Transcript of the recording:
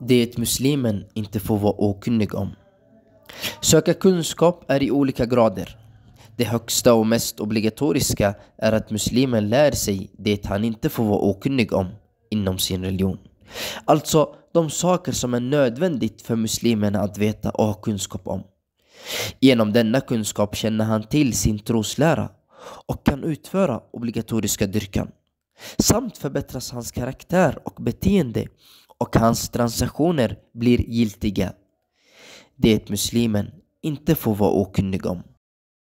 det muslimen inte får vara okunnig om. Söka kunskap är i olika grader. Det högsta och mest obligatoriska är att muslimen lär sig det han inte får vara okunnig om inom sin religion. Alltså de saker som är nödvändigt för muslimerna att veta och ha kunskap om. Genom denna kunskap känner han till sin troslära och kan utföra obligatoriska dyrkan. Samt förbättras hans karaktär och beteende och hans transaktioner blir giltiga. Det muslimen inte får vara okunnig om.